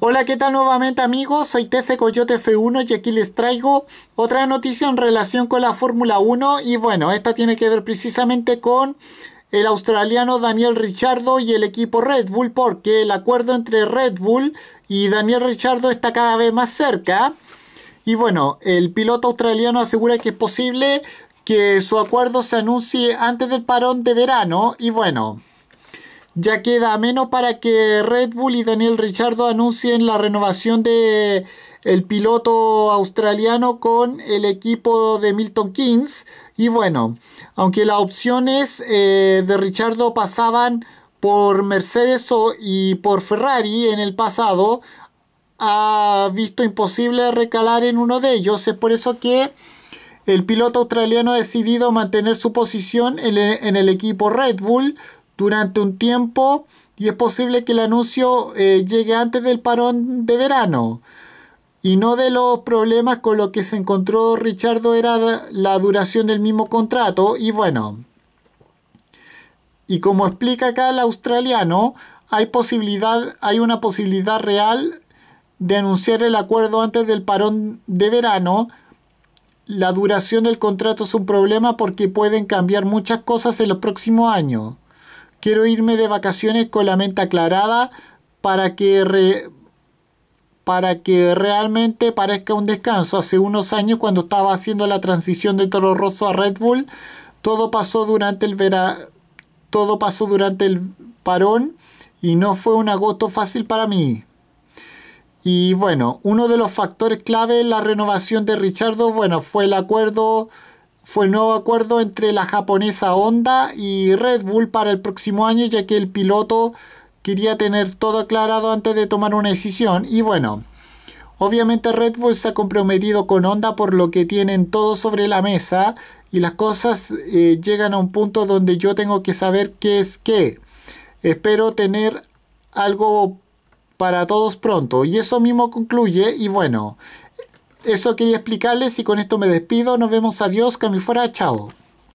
Hola, ¿qué tal nuevamente amigos? Soy Tefe Coyote F1 y aquí les traigo otra noticia en relación con la Fórmula 1 y bueno, esta tiene que ver precisamente con el australiano Daniel Richardo y el equipo Red Bull porque el acuerdo entre Red Bull y Daniel Richardo está cada vez más cerca y bueno, el piloto australiano asegura que es posible que su acuerdo se anuncie antes del parón de verano y bueno, ya queda menos para que Red Bull y Daniel Richardo anuncien la renovación de el piloto australiano con el equipo de Milton Keynes y bueno, aunque las opciones eh, de Richardo pasaban por Mercedes y por Ferrari en el pasado, ha visto imposible recalar en uno de ellos, es por eso que el piloto australiano ha decidido mantener su posición en el equipo Red Bull, durante un tiempo y es posible que el anuncio eh, llegue antes del parón de verano. Y no de los problemas con los que se encontró Richardo era la duración del mismo contrato. Y bueno, y como explica acá el australiano, hay, posibilidad, hay una posibilidad real de anunciar el acuerdo antes del parón de verano. La duración del contrato es un problema porque pueden cambiar muchas cosas en los próximos años. Quiero irme de vacaciones con la mente aclarada para que, para que realmente parezca un descanso. Hace unos años cuando estaba haciendo la transición de Toro Rosso a Red Bull, todo pasó durante el verano todo pasó durante el parón y no fue un agosto fácil para mí. Y bueno, uno de los factores clave en la renovación de Richardo, bueno, fue el acuerdo fue el nuevo acuerdo entre la japonesa Honda y Red Bull para el próximo año, ya que el piloto quería tener todo aclarado antes de tomar una decisión. Y bueno, obviamente Red Bull se ha comprometido con Honda por lo que tienen todo sobre la mesa y las cosas eh, llegan a un punto donde yo tengo que saber qué es qué. Espero tener algo para todos pronto. Y eso mismo concluye y bueno, eso quería explicarles y con esto me despido. Nos vemos, adiós, que fuera, chao.